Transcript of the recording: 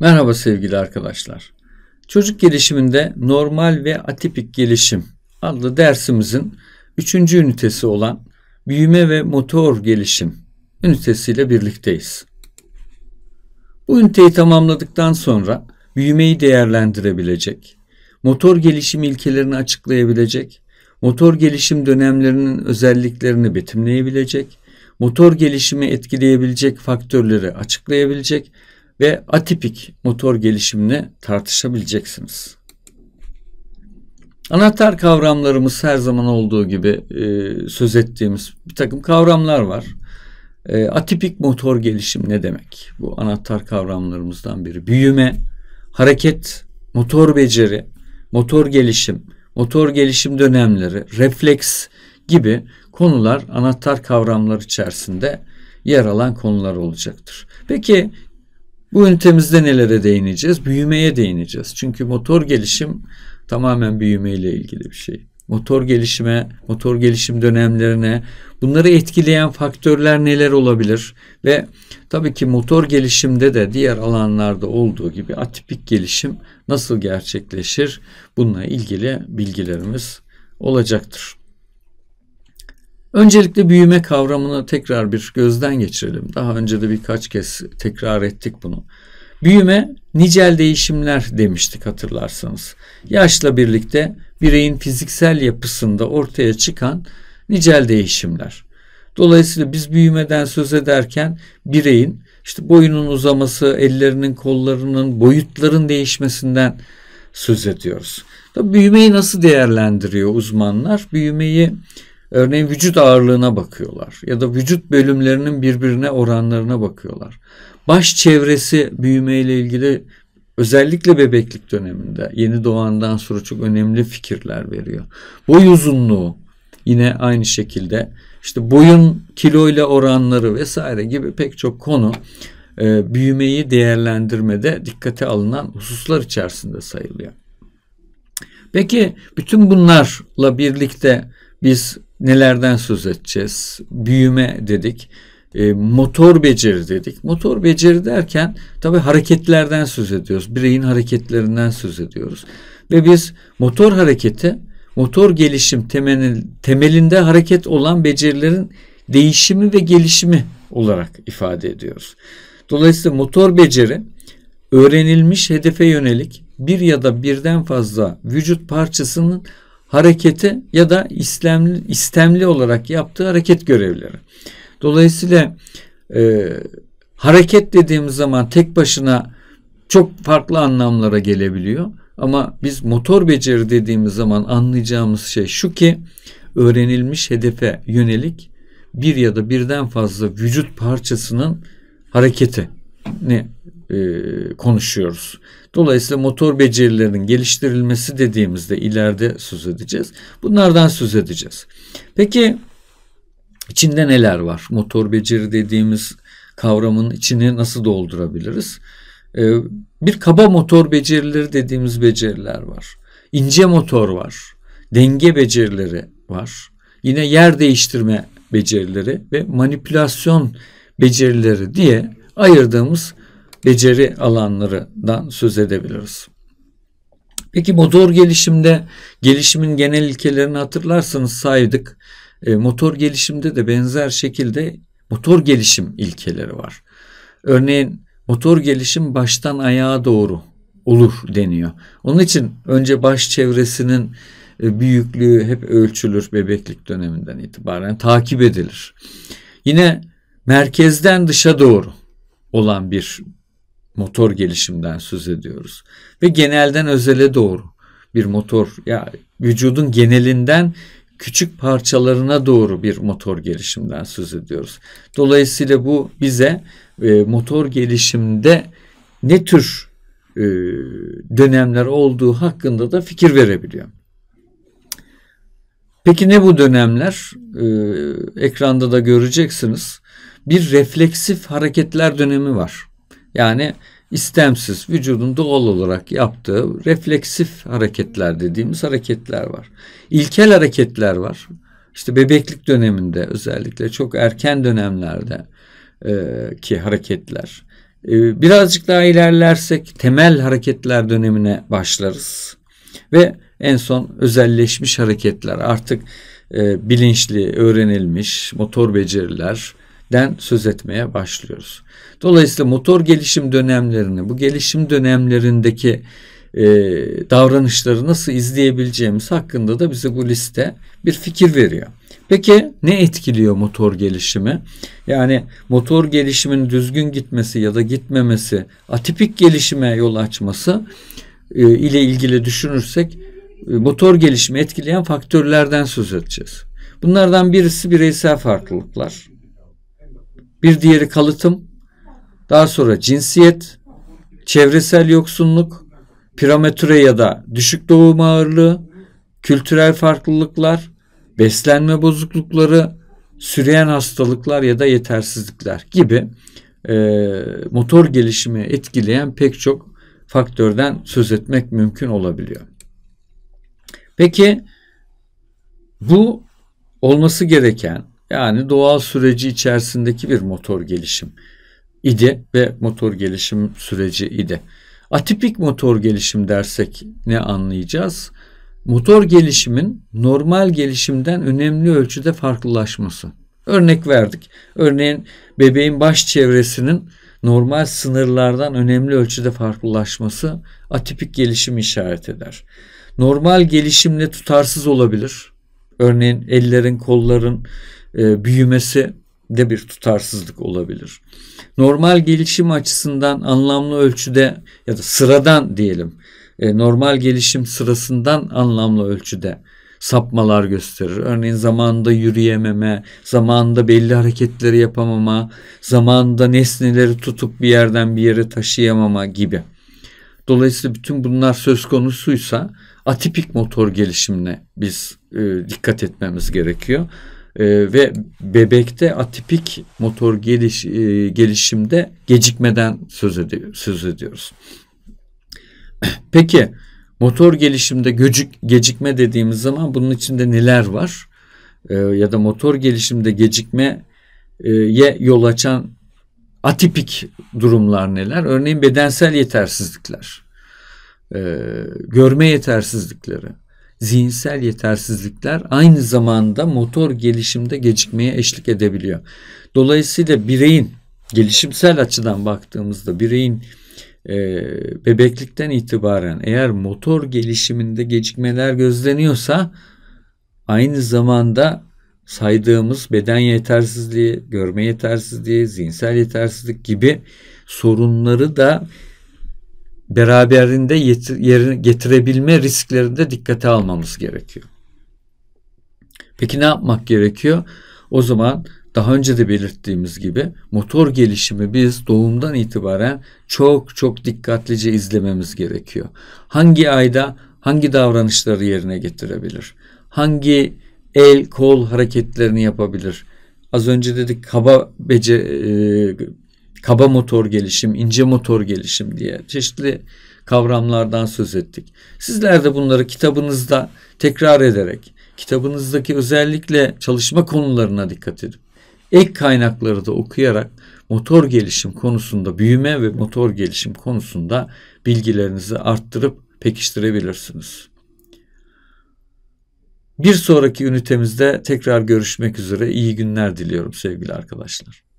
Merhaba sevgili arkadaşlar. Çocuk gelişiminde normal ve atipik gelişim adlı dersimizin 3. ünitesi olan büyüme ve motor gelişim ünitesiyle birlikteyiz. Bu üniteyi tamamladıktan sonra büyümeyi değerlendirebilecek, motor gelişim ilkelerini açıklayabilecek, motor gelişim dönemlerinin özelliklerini betimleyebilecek, motor gelişimi etkileyebilecek faktörleri açıklayabilecek ve atipik motor gelişimini tartışabileceksiniz. Anahtar kavramlarımız her zaman olduğu gibi e, söz ettiğimiz bir takım kavramlar var. E, atipik motor gelişim ne demek? Bu anahtar kavramlarımızdan biri. Büyüme, hareket, motor beceri, motor gelişim, motor gelişim dönemleri, refleks gibi konular anahtar kavramlar içerisinde yer alan konular olacaktır. Peki bu ünitemizde nelere değineceğiz? Büyümeye değineceğiz. Çünkü motor gelişim tamamen büyümeyle ilgili bir şey. Motor gelişime, motor gelişim dönemlerine, bunları etkileyen faktörler neler olabilir? Ve tabii ki motor gelişimde de diğer alanlarda olduğu gibi atipik gelişim nasıl gerçekleşir? Bununla ilgili bilgilerimiz olacaktır. Öncelikle büyüme kavramını tekrar bir gözden geçirelim. Daha önce de birkaç kez tekrar ettik bunu. Büyüme nicel değişimler demiştik hatırlarsanız. Yaşla birlikte bireyin fiziksel yapısında ortaya çıkan nicel değişimler. Dolayısıyla biz büyümeden söz ederken bireyin işte boyunun uzaması, ellerinin, kollarının, boyutların değişmesinden söz ediyoruz. Tabii büyümeyi nasıl değerlendiriyor uzmanlar? Büyümeyi Örneğin vücut ağırlığına bakıyorlar ya da vücut bölümlerinin birbirine oranlarına bakıyorlar. Baş çevresi büyümeyle ilgili özellikle bebeklik döneminde yeni doğandan sonra çok önemli fikirler veriyor. Boy uzunluğu yine aynı şekilde işte boyun kiloyla oranları vesaire gibi pek çok konu e, büyümeyi değerlendirmede dikkate alınan hususlar içerisinde sayılıyor. Peki bütün bunlarla birlikte biz nelerden söz edeceğiz? Büyüme dedik. E, motor beceri dedik. Motor beceri derken tabi hareketlerden söz ediyoruz. Bireyin hareketlerinden söz ediyoruz. Ve biz motor hareketi, motor gelişim temel, temelinde hareket olan becerilerin değişimi ve gelişimi olarak ifade ediyoruz. Dolayısıyla motor beceri öğrenilmiş hedefe yönelik bir ya da birden fazla vücut parçasının hareketi ya da istemli, istemli olarak yaptığı hareket görevleri. Dolayısıyla e, hareket dediğimiz zaman tek başına çok farklı anlamlara gelebiliyor. Ama biz motor beceri dediğimiz zaman anlayacağımız şey şu ki öğrenilmiş hedefe yönelik bir ya da birden fazla vücut parçasının hareketi ne e, konuşuyoruz. Dolayısıyla motor becerilerinin geliştirilmesi dediğimizde ileride söz edeceğiz. Bunlardan söz edeceğiz. Peki içinde neler var? Motor beceri dediğimiz kavramın içini nasıl doldurabiliriz? E, bir kaba motor becerileri dediğimiz beceriler var. İnce motor var. Denge becerileri var. Yine yer değiştirme becerileri ve manipülasyon becerileri diye ayırdığımız beceri alanlarından söz edebiliriz. Peki motor gelişimde gelişimin genel ilkelerini hatırlarsanız saydık. E, motor gelişimde de benzer şekilde motor gelişim ilkeleri var. Örneğin motor gelişim baştan ayağa doğru olur deniyor. Onun için önce baş çevresinin e, büyüklüğü hep ölçülür bebeklik döneminden itibaren takip edilir. Yine merkezden dışa doğru olan bir motor gelişimden söz ediyoruz. Ve genelden özele doğru bir motor ya vücudun genelinden küçük parçalarına doğru bir motor gelişimden söz ediyoruz. Dolayısıyla bu bize e, motor gelişimde ne tür e, dönemler olduğu hakkında da fikir verebiliyor. Peki ne bu dönemler? Ee, ekranda da göreceksiniz. Bir refleksif hareketler dönemi var. Yani istemsiz vücudun doğal olarak yaptığı refleksif hareketler dediğimiz hareketler var. İlkel hareketler var. İşte bebeklik döneminde özellikle çok erken dönemlerde e, ki hareketler. E, birazcık daha ilerlersek temel hareketler dönemine başlarız. Ve en son özelleşmiş hareketler artık e, bilinçli, öğrenilmiş motor becerilerden söz etmeye başlıyoruz. Dolayısıyla motor gelişim dönemlerini, bu gelişim dönemlerindeki e, davranışları nasıl izleyebileceğimiz hakkında da bize bu liste bir fikir veriyor. Peki ne etkiliyor motor gelişimi? Yani motor gelişimin düzgün gitmesi ya da gitmemesi, atipik gelişime yol açması e, ile ilgili düşünürsek e, motor gelişimi etkileyen faktörlerden söz edeceğiz. Bunlardan birisi bireysel farklılıklar. Bir diğeri kalıtım, daha sonra cinsiyet, çevresel yoksunluk, piramatüre ya da düşük doğum ağırlığı, kültürel farklılıklar, beslenme bozuklukları, süreyen hastalıklar ya da yetersizlikler gibi e, motor gelişimi etkileyen pek çok faktörden söz etmek mümkün olabiliyor. Peki bu olması gereken yani doğal süreci içerisindeki bir motor gelişim idi ve motor gelişim süreci idi. Atipik motor gelişim dersek ne anlayacağız? Motor gelişimin normal gelişimden önemli ölçüde farklılaşması. Örnek verdik. Örneğin bebeğin baş çevresinin normal sınırlardan önemli ölçüde farklılaşması atipik gelişim işaret eder. Normal gelişimle tutarsız olabilir. Örneğin ellerin, kolların e, büyümesi de bir tutarsızlık olabilir. Normal gelişim açısından anlamlı ölçüde ya da sıradan diyelim e, normal gelişim sırasından anlamlı ölçüde sapmalar gösterir. Örneğin zamanda yürüyememe, zamanda belli hareketleri yapamama, zamanda nesneleri tutup bir yerden bir yere taşıyamama gibi. Dolayısıyla bütün bunlar söz konusuysa atipik motor gelişimine biz e, dikkat etmemiz gerekiyor e, ve bebekte atipik motor geliş, e, gelişimde gecikmeden söz, ediyor, söz ediyoruz. Peki motor gelişimde gecik, gecikme dediğimiz zaman bunun içinde neler var? E, ya da motor gelişimde gecikmeye e, yol açan atipik durumlar neler? Örneğin bedensel yetersizlikler, e, görme yetersizlikleri, zihinsel yetersizlikler aynı zamanda motor gelişimde gecikmeye eşlik edebiliyor. Dolayısıyla bireyin gelişimsel açıdan baktığımızda bireyin e, bebeklikten itibaren eğer motor gelişiminde gecikmeler gözleniyorsa aynı zamanda saydığımız beden yetersizliği, görme yetersizliği, zihinsel yetersizlik gibi sorunları da beraberinde getirebilme risklerini de dikkate almamız gerekiyor. Peki ne yapmak gerekiyor? O zaman daha önce de belirttiğimiz gibi motor gelişimi biz doğumdan itibaren çok çok dikkatlice izlememiz gerekiyor. Hangi ayda hangi davranışları yerine getirebilir? Hangi el kol hareketlerini yapabilir? Az önce dedik kaba bece, e, kaba motor gelişim, ince motor gelişim diye çeşitli kavramlardan söz ettik. Sizler de bunları kitabınızda tekrar ederek, kitabınızdaki özellikle çalışma konularına dikkat edip, ek kaynakları da okuyarak motor gelişim konusunda büyüme ve motor gelişim konusunda bilgilerinizi arttırıp pekiştirebilirsiniz. Bir sonraki ünitemizde tekrar görüşmek üzere iyi günler diliyorum sevgili arkadaşlar.